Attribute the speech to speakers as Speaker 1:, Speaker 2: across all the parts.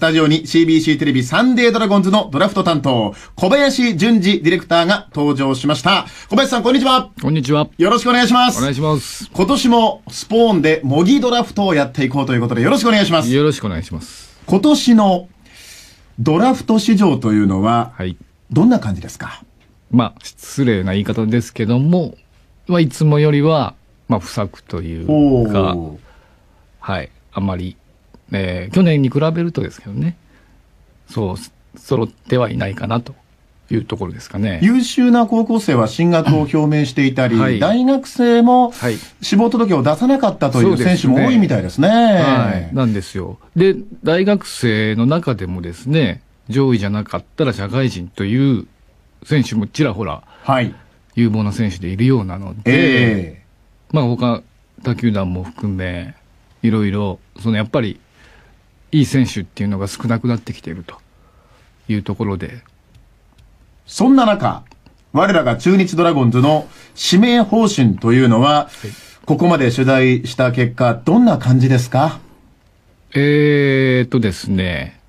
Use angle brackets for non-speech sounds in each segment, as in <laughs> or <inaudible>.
Speaker 1: スタジオに CBC テレビサンデードラゴンズのドラフト担当、小林淳二ディレクターが登場しました。小林さん、こんにちは。こんにちは。よろしくお願いします。お願いします。今年もスポーンで模擬ドラフトをやっていこうということで、よろしくお願いします。
Speaker 2: よろしくお願いします。今年のドラフト市場というのは、はい、どんな感じですかまあ、失礼な言い方ですけども、まあ、いつもよりは、まあ、不作というか、はい、あまりえー、去年に比べるとですけどね、そう、揃ってはいないかなというところですかね。優
Speaker 1: 秀な高校生は進学を表明していたり、はい、大学生も志望届を出さなかったという選手も多いみたいですね。すねは
Speaker 2: い、なんですよ。で、大学生の中でもですね、上位じゃなかったら社会人という選手もちらほら、はい、有望な選手でいるようなので、えー、まあ他他球団も含め、いろいろ、そのやっぱりいい選手っていうのが少なくなってきているというところで。そんな中、
Speaker 1: 我らが中日ドラゴンズの指名方針というのは、ここまで取材した結果、どんな感じですか
Speaker 2: えーとですね、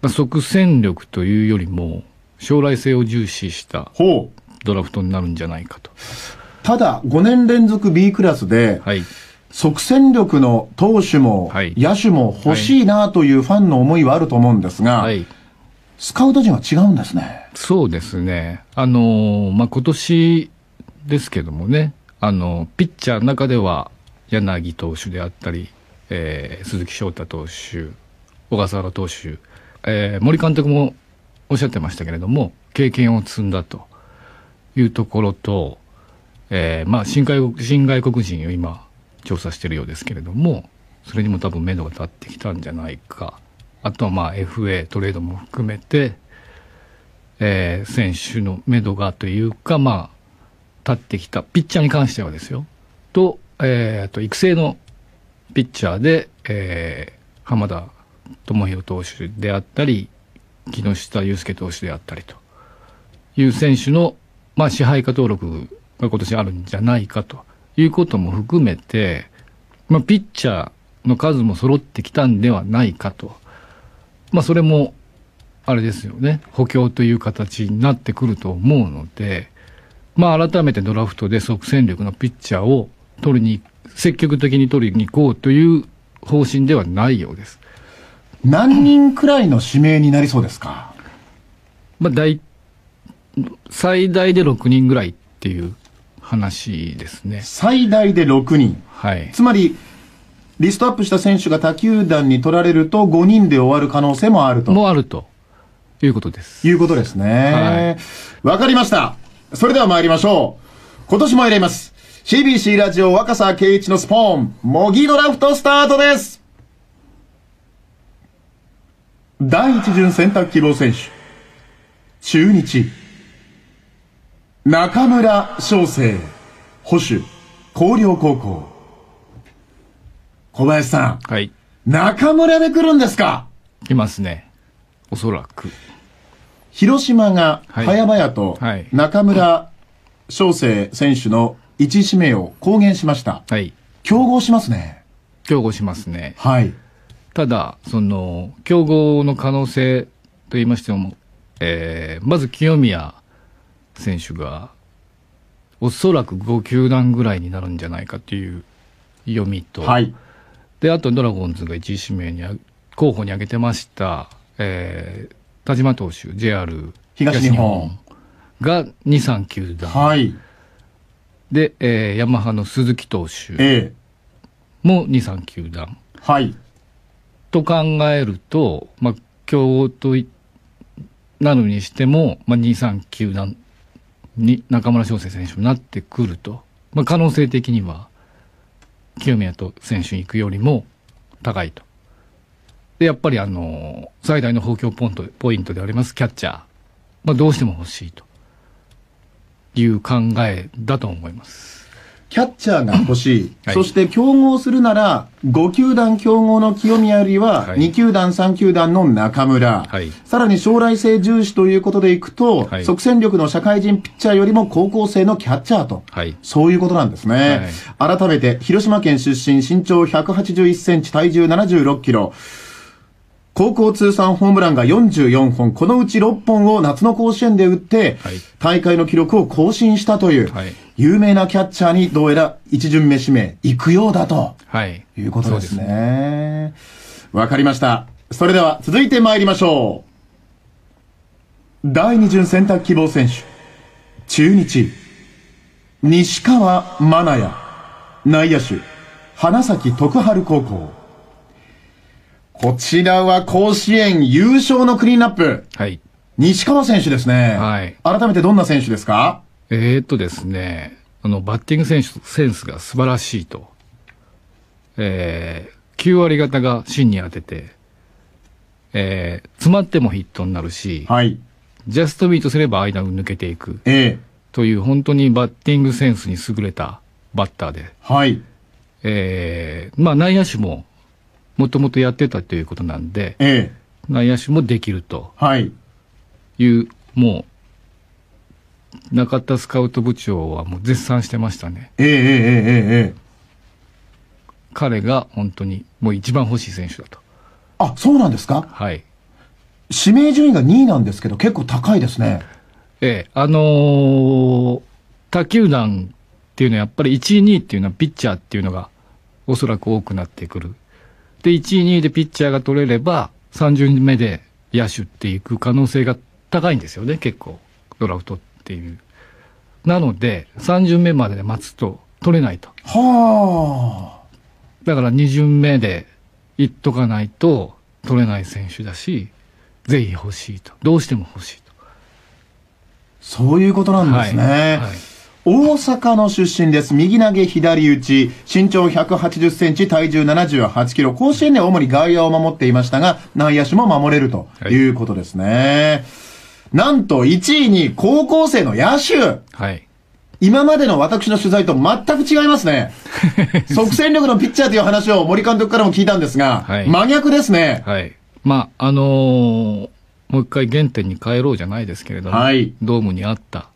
Speaker 2: まあ、即戦力というよりも、将来性を重視したドラフトになるんじゃないかと。ただ、5年連続 B クラスで、
Speaker 1: はい、即戦力の投手も、野手も欲しいなというファンの思いはあると思うんですが、はい、スカウト陣は違うんですね。
Speaker 2: そうですね。あのー、まあ、今年ですけどもね、あの、ピッチャーの中では、柳投手であったり、えー、鈴木翔太投手、小笠原投手、えー、森監督もおっしゃってましたけれども、経験を積んだというところと、えー、まあ、新外国新外国人を今、調査してるようですけれどもそれにも多分目処が立ってきたんじゃないかあとはまあ FA トレードも含めて、えー、選手の目処がというかまあ立ってきたピッチャーに関してはですよと,、えー、と育成のピッチャーで、えー、浜田智弘投手であったり木下祐介投手であったりという選手の、まあ、支配下登録が今年あるんじゃないかと。いうことも含めて、まあ、ピッチャーの数も揃ってきたんではないかと。まあ、それも、あれですよね、補強という形になってくると思うので、まあ、改めてドラフトで即戦力のピッチャーを取りに、積極的に取りに行こうという方針ではないようです。何人くらいの指名になりそうですか、まあ、大最大で6人ぐらいっていう話ですね。最大で6人。
Speaker 1: はい。つまり、リストアップした選手が他球団に取られると5人で終わる可能性もあると。もあると。いうことです。いうことですね。はい、かりました。それでは参りましょう。今年もやります。CBC ラジオ若狭圭一のスポーン、模擬ドラフトスタートです。第一巡選択希望選手、中日。中村翔成保守広陵高校小林さん、はい、中村で来るんですかいますねおそらく広島が早々と中村翔成選手の1指名を公言しました、はい、
Speaker 2: 競合しますね競合しますねはいただその競合の可能性と言いましても、えー、まず清宮選手がおそらく5球団ぐらいになるんじゃないかという読みと、はい、であとドラゴンズが1位指名に候補に挙げてました、えー、田島投手 JR 東日本が23球団、はい、で、えー、ヤマハの鈴木投手も23球団、はい、と考えると、まあ、京都なるにしても、まあ、23球団に中村翔成選手になってくると、まあ、可能性的には清宮と選手に行くよりも高いと。でやっぱりあの最大の補強ポイントポイントでありますキャッチャー、まあ、どうしても欲しいという考えだと思います。
Speaker 1: キャッチャーが欲しい。はい、そして競合するなら、5球団競合の清宮よりは、2球団、3球団の中村、はい、さらに将来性重視ということでいくと、はい、即戦力の社会人ピッチャーよりも高校生のキャッチャーと、そういうことなんですね。改めて、広島県出身、身長181センチ、体重76キロ。高校通算ホームランが44本、このうち6本を夏の甲子園で打って、大会の記録を更新したという、はい、有名なキャッチャーにどうやら一巡目指名行くようだと、はい、いうことですね。わ、ね、かりました。それでは続いて参りましょう。第二巡選択希望選手、中日、西川真奈也、内野手、花咲徳春高校。こちらは甲子
Speaker 2: 園優勝のクリーンアップ。はい。西川選手ですね。はい。改めてどんな選手ですかえー、っとですね、あの、バッティング選手センスが素晴らしいと。えー、9割方が芯に当てて、えー、詰まってもヒットになるし、はい。ジャストビートすれば間を抜けていく。ええー、という、本当にバッティングセンスに優れたバッターで。はい。えー、まあ内野手も、もともとやってたということなんで、ええー、内野手もできると。はい。いう、もう、中田スカウト部長はもう絶賛してましたね。ええええええええ。彼が本当にもう一番欲しい選手だと。あ、そうなんですかはい。指名順位が2位なんですけど、結構高いですね。ええ、あのー他球団っていうのはやっぱり1位2位っていうのはピッチャーっていうのがおそらく多くなってくる。で、1位2位でピッチャーが取れれば30人目で野手っていく可能性が高いんですよね、結構。ドラフトって。っていう。なので、3巡目まで待つと取れないと。はあ。だから2巡目でいっとかないと取れない選手だし、ぜひ欲しいと。どうしても欲しいと。そういうこと
Speaker 1: なんですね。はいはい、大阪の出身です。右投げ左打ち。身長180センチ、体重78キロ。甲子園で主に外野を守っていましたが、内野手も守れるということですね。はいなんと1位に高校生の野手。はい。今までの私の取材と全く違いますね。<laughs> 即戦力のピッチャーという話を森監督からも聞いたんですが、はい、真逆ですね。
Speaker 2: はい。まあ、あのー、もう一回原点に帰ろうじゃないですけれども、はい、ドームにあった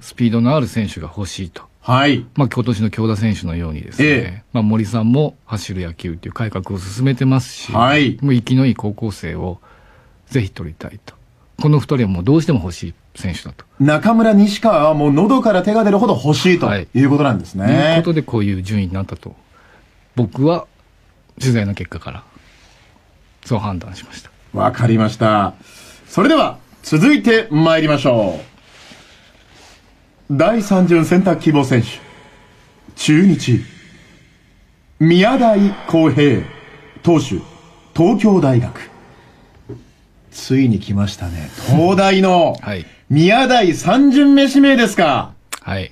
Speaker 2: スピードのある選手が欲しいと。はい。まあ、今年の京田選手のようにですね、ええ、まあ、森さんも走る野球という改革を進めてますし、はい。もう生きのいい高校生をぜひ取りたいと。この二人はもうどうしても欲しい選手だと中村、西
Speaker 1: 川はもう喉から手が出るほど欲しいという
Speaker 2: ことなんですね。と、はい、いうことで、こういう順位になったと、僕は取材の結果から、そう判断しました。わ
Speaker 1: かりました。それでは、続いて参りましょう。第3巡選択希望選手、中日、宮台康平、投手、東京大学。ついに来ましたね。東大の、宮台三巡目指名
Speaker 2: ですか。はい。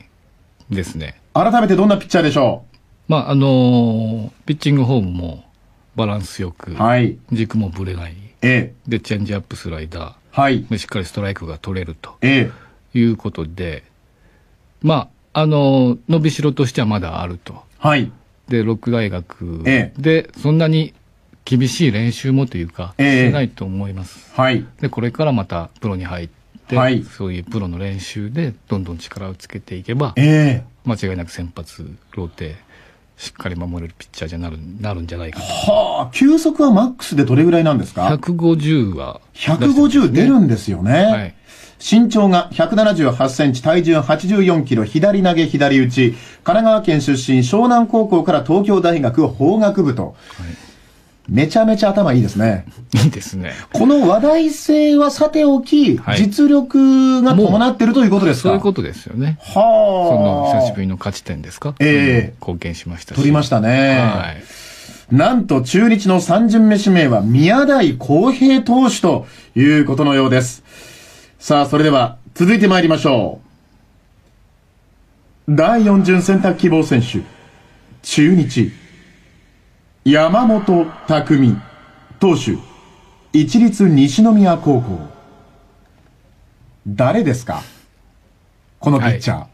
Speaker 2: ですね。改めてどんなピッチャーでしょうまあ、あのー、ピッチングフォームもバランスよく、はい、軸もぶれない。ええ。で、チェンジアップスライダー。はい。しっかりストライクが取れると。ええ。いうことで、まあ、あのー、伸びしろとしてはまだあると。はい。で、六大学えで、そんなに厳しい練習もというか、えー、しないと思います。はい。で、これからまたプロに入って、はい、そういうプロの練習でどんどん力をつけていけば、えー、間違いなく先発、ローテ、しっかり守れるピッチャーじゃなるなるんじゃないかと
Speaker 1: はあ、球速はマックスでどれぐらいなんですか ?150 は、ね。150出るんですよね。はい。身長が178センチ、体重84キロ、左投げ、左打ち、神奈川県出身、湘南高校から東京大学法学部と。はいめちゃめちゃ頭いいですね。いいですね。この話題性はさておき、はい実力が伴
Speaker 2: ってるということですかそういうことですよね。はあ。その久しぶりの勝ち点ですかええう貢献しましたし。取りましたね。
Speaker 1: はい。なんと中日の3巡目指名は宮台公平投手ということのようです。さあ、それでは続いて参りましょう。第4巡選択希望選手、中日、山本拓実投手一律西宮高校誰ですかこ
Speaker 2: のピッチャー、はい、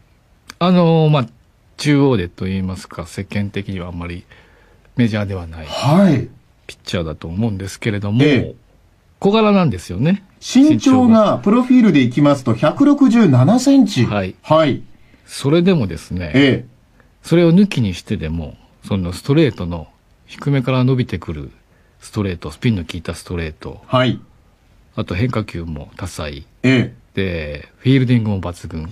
Speaker 2: あのー、まあ中央でと言いますか世間的にはあんまりメジャーではない、はい、ピッチャーだと思うんですけれども、小
Speaker 1: 柄なんですよね身長がプロフィールでいきますと167センチはい、
Speaker 2: はい、それでもですね、ええ、それを抜きにしてでもそのストレートの低めから伸びてくるストレートスピンの効いたストレート、はい、あと変化球も多彩、ええ、でフィールディングも抜群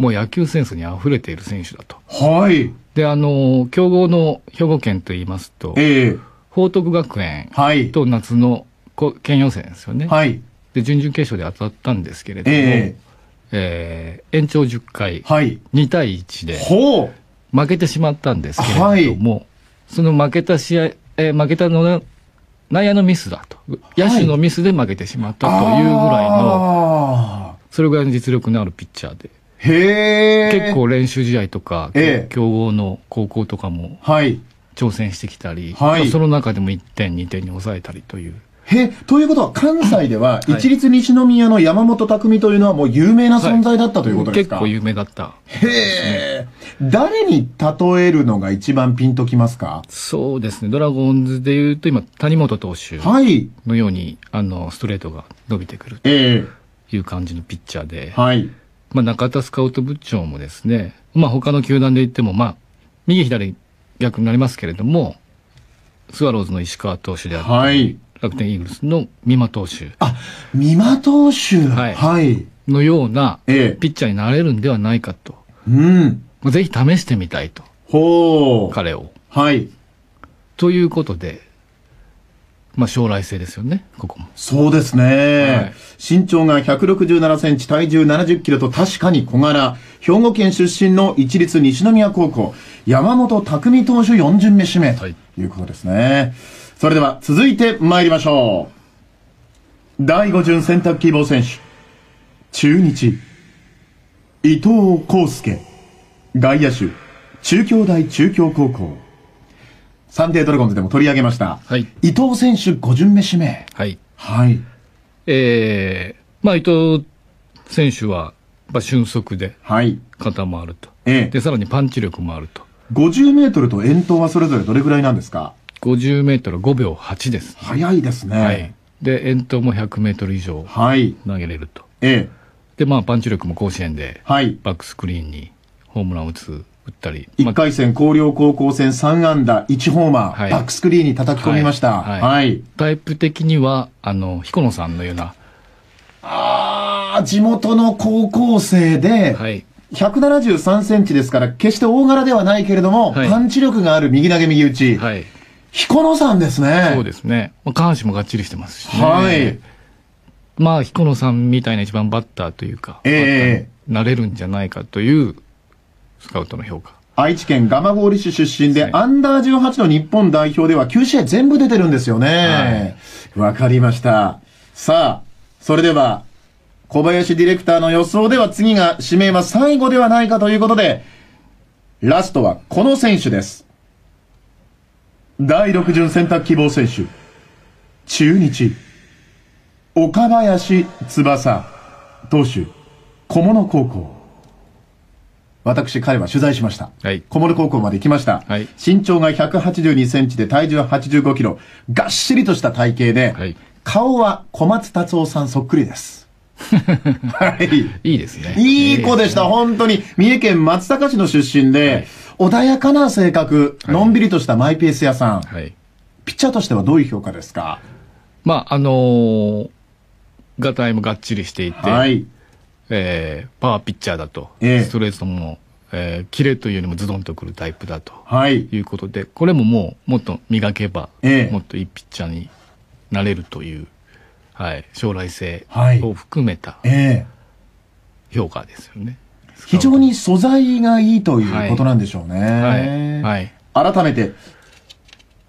Speaker 2: もう野球センスにあふれている選手だと。はい、であの強豪の兵庫県といいますと、ええ、報徳学園と夏の県予選ですよね。はい、で準々決勝で当たったんですけれども、えええー、延長10回、はい、2対1で負けてしまったんですけれども、はいその負けた試合、えー、負けたの内野のミスだと、野手のミスで負けてしまったというぐらいの、
Speaker 1: は
Speaker 2: い、それぐらいの実力のあるピッチャーで。へ結構練習試合とか、えー、強豪の高校とかも、はい、挑戦してきたり、はい、その中でも1点、2点に抑えたりという。
Speaker 1: へということは関西では一律西宮の山本匠というのはもう有名な存在だったということですか、はい、結構
Speaker 2: 有名だったへえ誰に例えるのが一番ピンときますかそうですねドラゴンズでいうと今谷本投手のように、はい、あのストレートが伸びてくるという感じのピッチャーで、はい、まあ、中田スカウト部長もですね、まあ、他の球団で言っても、まあ、右左逆になりますけれどもスワローズの石川投手であったり、はい楽天イーグルスの美馬投手。あ、美馬投手、はい、はい。のような、ピッチャーになれるんではないかと。うん。うん。ぜひ試してみたいと。ほう。彼を。はい。ということで、まあ将来性ですよね、ここも。そうで
Speaker 1: すね。はい、身長が167センチ、体重70キロと確かに小柄。兵庫県出身の一律西宮高校、山本匠投手4巡目指名ということですね。はいそれでは続いて参りましょう。第5巡選択希望選手、中日、伊藤康介、外野手、中京大中京高校。サンデードラゴンズでも取り上げました。はい、伊藤選手5巡目指名。はい。はい。
Speaker 2: えー、まあ伊藤選手は、まあ、俊足で、はい。肩もあると。ええ。で、さらにパンチ力もあると。50メートルと遠投はそれぞれどれぐらいなんですか50メートル5秒8です、ね。早いですね。はい。で、遠投も100メートル以上投げれると。はい、ええ。で、まあ、パンチ力も甲子園で、バックスクリーンにホームランを打つ、打ったり。
Speaker 1: 1回戦、広陵高校戦3安打1
Speaker 2: ホーマー、はい、バック
Speaker 1: スクリーンに叩き込みました。はい。は
Speaker 2: い、タイプ的には、あの、彦野さんのような。ああ、地元の高校生で、はい、
Speaker 1: 173センチですから、決して大柄ではないけれども、はい、パンチ力がある右投げ右打ち。
Speaker 2: はい彦野さんですね。そうですね。下半身もがっちりしてますし、ね、はい。まあ、彦野さんみたいな一番バッターというか、えー、なれるんじゃないかというスカウトの評価。
Speaker 1: 愛知県蒲郡市出身で、アンダー18の日本代表では9試合全部出てるんですよね。わ、はい、かりました。さあ、それでは、小林ディレクターの予想では次が指名は最後ではないかということで、ラストはこの選手です。第6巡選択希望選手中日岡林翼投手小物高校私彼は取材しました、はい、小諸高校まで行きました、はい、身長が1 8 2センチで体重8 5キロがっしりとした体型で、はい、顔は小松達夫さんそっくりです <laughs> はい、いいですねいい子でした、本当に三重県松阪市の出身で、穏やかな性格、のんびりとしたマイペース屋さん、はい、ピッチャーとしてはどういう評価ですか
Speaker 2: まあ、あのー、がたいもがっちりしていて、はい、えー、パワーピッチャーだと、えー、ストレートも、えー、キレというよりもズドンとくるタイプだと、はい、いうことで、これももう、もっと磨けば、えー、もっといいピッチャーになれるという、はい、将来性を含めた評価ですよね。はいえー非
Speaker 1: 常に素材がいいということなんでしょうね。
Speaker 2: はい。はい、改めて、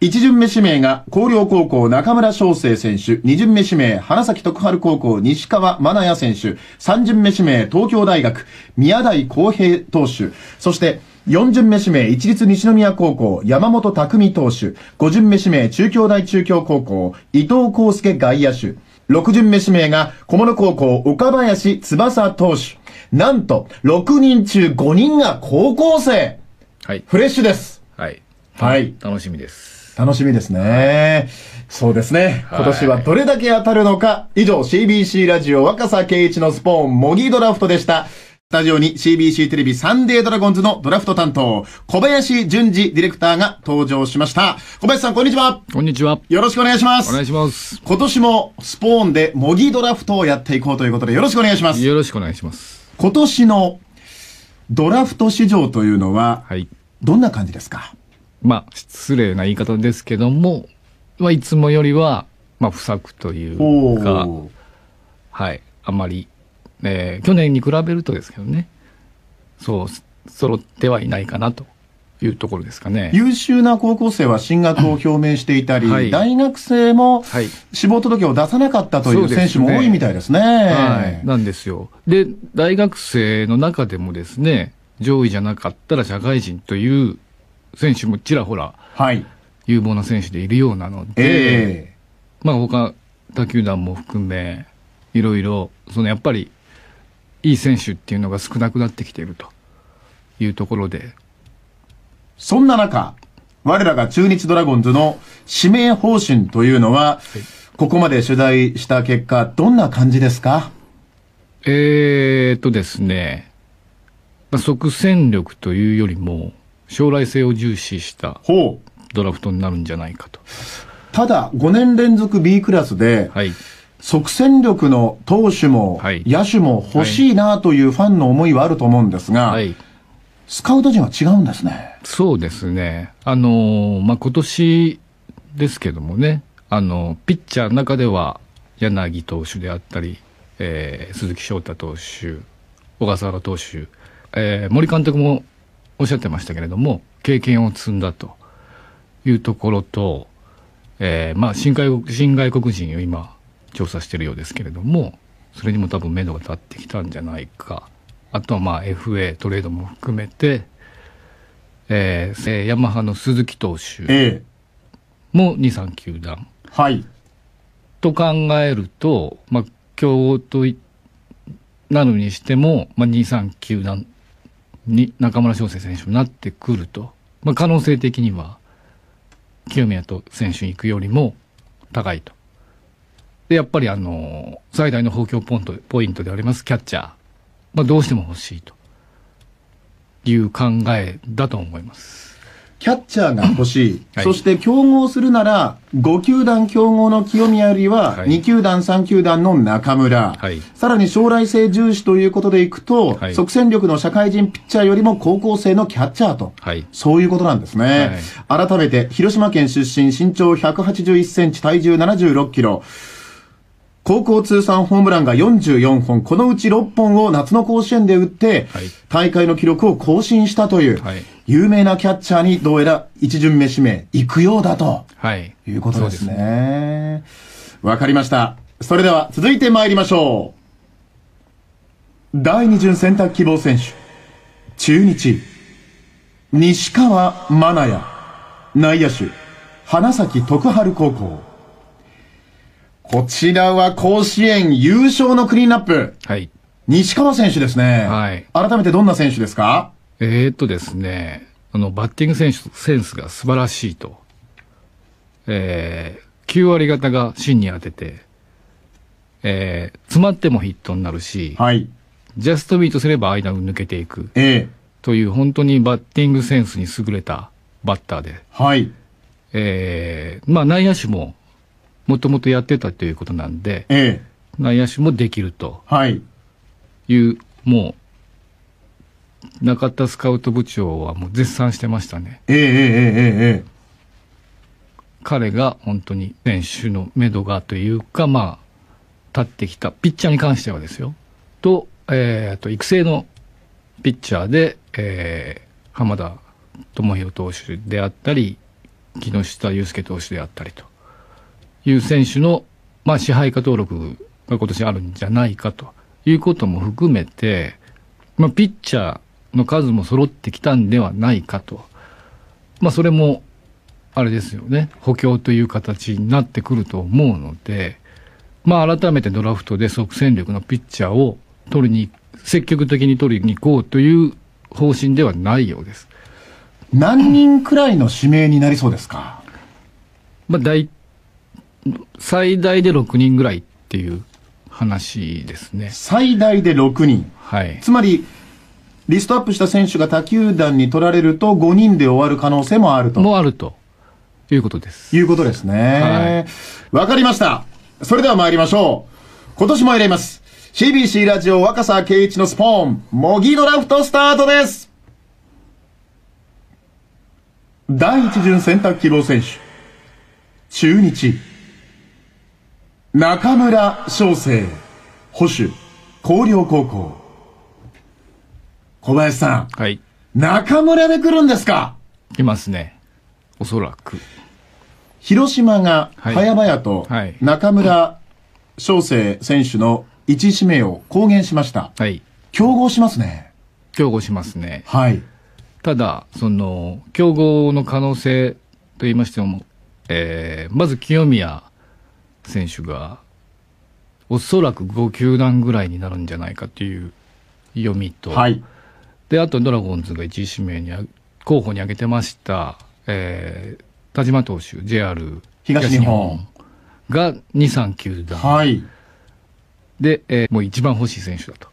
Speaker 1: 一巡目指名が、広陵高校中村翔成選手、二巡目指名、花咲徳栄高校西川真奈也選手、三巡目指名、東京大学、宮台康平投手、そして、四巡目指名、一律西宮高校、山本匠投手。五巡目指名、中京大中京高校、伊藤康介外野手。六巡目指名が、小物高校、岡林翼投手。なんと、6人中5人が高校生。はい。フレッシュです。
Speaker 2: はい。はい。楽しみです。
Speaker 1: 楽しみですね。そうですね。今年はどれだけ当たるのか。以上、CBC ラジオ若狭圭一のスポーン、模擬ドラフトでした。スタジオに CBC テレビサンデードラゴンズのドラフト担当、小林淳二ディレクターが登場しました。小林さん、こんにちは。こんにちは。よろしくお願いします。お願いします。今年もスポーンで模擬ドラフトをやっていこうということで、よろしくお願いしま
Speaker 2: す。よろしくお願いします。
Speaker 1: 今年の
Speaker 2: ドラフト市場というのは、はい、どんな感じですかまあ、失礼な言い方ですけども、まあ、いつもよりは、まあ、不作というか、はい、あまり、えー、去年に比べるとですけどね、そう、揃ってはいないかなと。いうところですかね
Speaker 1: 優秀な高校生は進学を表明していたり、はい、大学生も志望届を出さなかったという選手も多いみたいですね。すねは
Speaker 2: い、なんですよで大学生の中でもですね上位じゃなかったら社会人という選手もちらほら、はい、有望な選手でいるようなので、えー、まあ他他球団も含めいろいろそのやっぱりいい選手っていうのが少なくなってきているというところでそんな中、我らが中
Speaker 1: 日ドラゴンズの指名方針というのは、ここまで取材した結果、
Speaker 2: どんな感じですかえー、っとですね、即戦力というよりも、将来性を重視したドラフトになるんじゃないかと。ただ、5年連続 B クラスで、はい、即
Speaker 1: 戦力の投手も、野手も欲しいなというファンの思いはあると思うんですが、はいはいスカウト陣は違うんですね。
Speaker 2: そうですね。あの、まあ、今年ですけどもね、あの、ピッチャーの中では、柳投手であったり、えー、鈴木翔太投手、小笠原投手、えー、森監督もおっしゃってましたけれども、経験を積んだというところと、えー、まあ新外国、新外国人を今、調査しているようですけれども、それにも多分目処が立ってきたんじゃないか。あとはまあ FA トレードも含めて、えー、ヤマハの鈴木投手も2、3球団。はい。と考えると、まあ、京都なのにしても、まあ、2、3球団に中村翔成選手になってくると。まあ、可能性的には、清宮と選手に行くよりも高いと。で、やっぱりあの、最大の補強ポイントでありますキャッチャー。まあ、どうしても欲しいという考えだと思います。
Speaker 1: キャッチャーが欲しい、はい、そして競合するなら、5球団競合の清宮よりは、2球団、3球団の中村、はい、さらに将来性重視ということでいくと、はい、即戦力の社会人ピッチャーよりも高校生のキャッチャーと、そういうことなんですね。改めて、広島県出身、身長181センチ、体重76キロ。高校通算ホームランが44本、このうち6本を夏の甲子園で打って、大会の記録を更新したという、有名なキャッチャーにどうやら一巡目指名、行くようだと、はい、いうことですね。わ、かりました。それでは続いて参りましょう。第二巡選択希望選手、中日、西川真奈也、内野手、花咲徳栄高校。こちらは甲子
Speaker 2: 園優勝のクリーンナップ。はい。西川選手ですね。はい。改めてどんな選手ですかえー、っとですね、あの、バッティング選手センスが素晴らしいと。えー、9割方が芯に当てて、えー、詰まってもヒットになるし、はい。ジャストビートすれば間を抜けていく。ええー。という本当にバッティングセンスに優れたバッターで。はい。えー、まあ内野手ももともとやってたということなんで、ええ、内野手もできるという、もう、中田スカウト部長はもう絶賛してましたね。ええええええ。彼が本当に選手の目処がというか、まあ、立ってきた、ピッチャーに関してはですよ、と、えー、と育成のピッチャーで、えー、浜田智弘投手であったり木下祐介投手であったりという選手の、まあ、支配下登録が今年あるんじゃないかということも含めて、まあ、ピッチャーの数も揃ってきたんではないかと。まあ、それも、あれですよね。補強という形になってくると思うので、まあ、改めてドラフトで即戦力のピッチャーを取りに、積極的に取りに行こうという方針ではないようです。何人くらいの指名になりそうですか、まあ、大最大で6人ぐらいっていう話ですね。最大で6人。はい。つまり、リスト
Speaker 1: アップした選手が他球団に取られると5人で終わる可能性もあると。もあると。いうことです。いうことですね。はい、かりました。それでは参りましょう。今年も入れます。CBC ラジオ若狭圭一のスポーン、模擬ドラフトスタートです。第一巡選択希望選手、中日。中村翔成保守広陵高校小林さん、はい、中村で来るんですかいますねおそらく広島が早々と中村翔成
Speaker 2: 選手の1指名を公言しました、はい、競合しますね競合しますねはいただその競合の可能性と言いましても、えー、まず清宮選手が、おそらく5球団ぐらいになるんじゃないかという読みと、はい、で、あとドラゴンズが1位指名に、候補に挙げてました、えー、田島投手、JR 東日本が2、3球団。はい。で、えー、もう一番欲しい選手だと。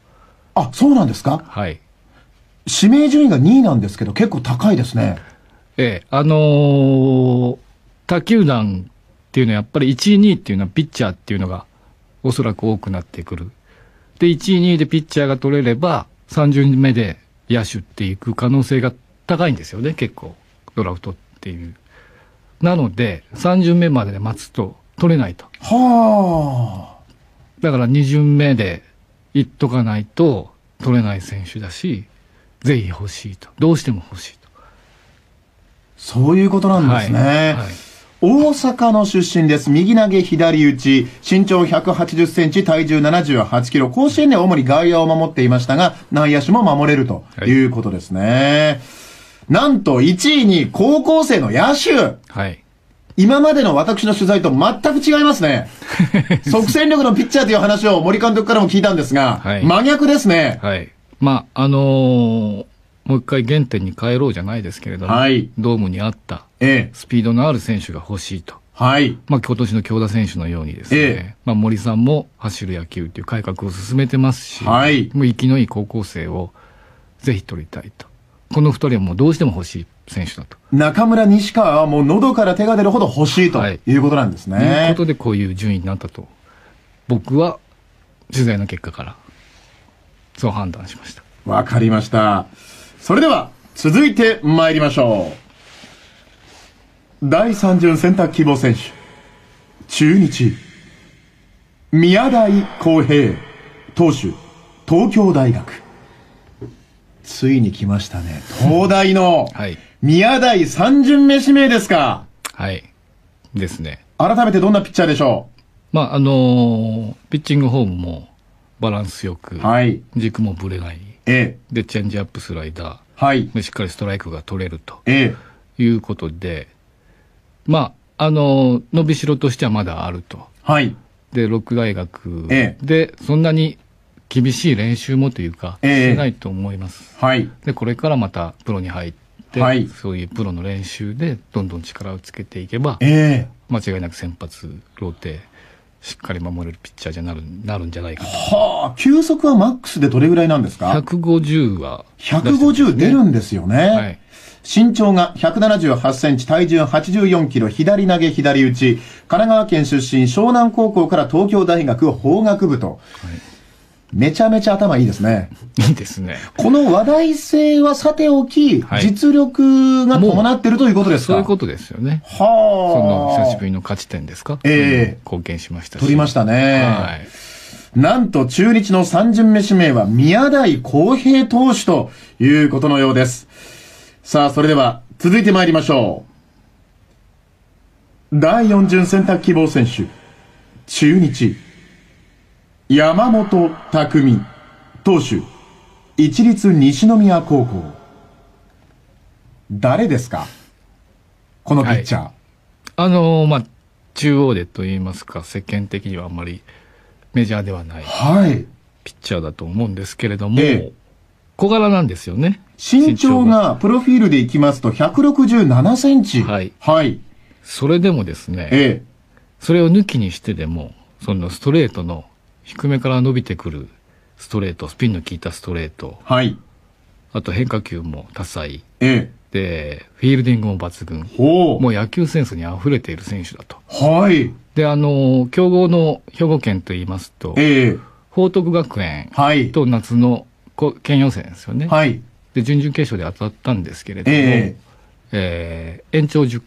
Speaker 2: あ、そうなんですかはい。指名順位が2位なんですけど、結構高いですね。ええ、あのー、他球団っていうのはやっぱり1位2位っていうのはピッチャーっていうのがおそらく多くなってくる。で、1位2位でピッチャーが取れれば3巡目で野手っていく可能性が高いんですよね、結構。ドラフトっていう。なので、3巡目まで待つと取れないと。はあ。だから2巡目で行っとかないと取れない選手だし、ぜひ欲しいと。どうしても欲しいと。そういうことなんですね。はいはい
Speaker 1: 大阪の出身です。右投げ左打ち、身長180センチ、体重78キロ。甲子園で主に外野を守っていましたが、内野手も守れるということですね。はい、なんと1位に高校生の野手。はい。今までの私の取材と全く違いますね。<laughs> 即戦力のピッチャーという話を森監督からも聞いたんですが、はい、真逆ですね。
Speaker 2: はい。まあ、あのーもう一回原点に帰ろうじゃないですけれども、はい、ドームにあったスピードのある選手が欲しいと。はい。まあ今年の京田選手のようにですね、まあ森さんも走る野球という改革を進めてますし、はい。もう生きのいい高校生をぜひ取りたいと。この二人はもうどうしても欲しい選手だと。
Speaker 1: 中村西川はもう喉から手
Speaker 2: が出るほど欲しいということなんですね。はい、ということでこういう順位になったと、僕は取材の結果から、そう判断しました。わかりました。
Speaker 1: それでは、続いて参りましょう。第3巡選択希望選手、中日、宮台公平、投手、東京大学。ついに来ましたね。東大の、<laughs> 宮台3巡目指名ですか。は
Speaker 2: い。ですね。改めてどんなピッチャーでしょうまあ、あのー、ピッチングフォームもバランスよく、はい、軸もぶれないえでチェンジアップスライダー、はい、しっかりストライクが取れると、いうことで、まあ、あの伸びしろとしてはまだあると、はい、で六大学で、そんなに厳しい練習もというか、えてしないと思います、はい、でこれからまたプロに入って、はい、そういうプロの練習でどんどん力をつけていけば、え間違いなく先発ローテしっかり守れるピッチャーじゃなるなるんじゃないかと。はあ、球
Speaker 1: 速はマックスでどれぐらいなんですか ?150 は、ね。150出るんですよね。はい、身長が178センチ、体重84キロ、左投げ、左打ち。神奈川県出身、湘南高校から東京大学法学部と。はいめちゃめちゃ頭いいですね。いいですね。この話題性はさておき、はい、実力が伴ってるということですかそういうことで
Speaker 2: すよね。はあ。その久しぶりの勝ち点ですかええー、貢献しましたし。取りましたね。は
Speaker 1: い。なんと中日の3巡目指名は宮台公平投手ということのようです。さあ、それでは続いて参りましょう。第4巡選択希望選手、中日。山本匠投手一律西宮高
Speaker 2: 校誰ですかこのピッチャー、はい、あのー、まあ中央でと言いますか世間的にはあんまりメジャーではない、ピッチャーだと思うんですけれども、小柄なんですよね
Speaker 1: 身長がプロフィールでいきますと167センチはい、はい、
Speaker 2: それでもですね、ええ、それを抜きにしてでもそのストレートの低めから伸びてくるストレート、スピンの効いたストレート。はい。あと変化球も多彩。ええ。で、フィールディングも抜群。ほう。もう野球センスに溢れている選手だと。はい。で、あの、強豪の兵庫県といいますと、ええ。報徳学園と夏の県予選ですよね。はい。で、準々決勝で当たったんですけれども、えええー、延長10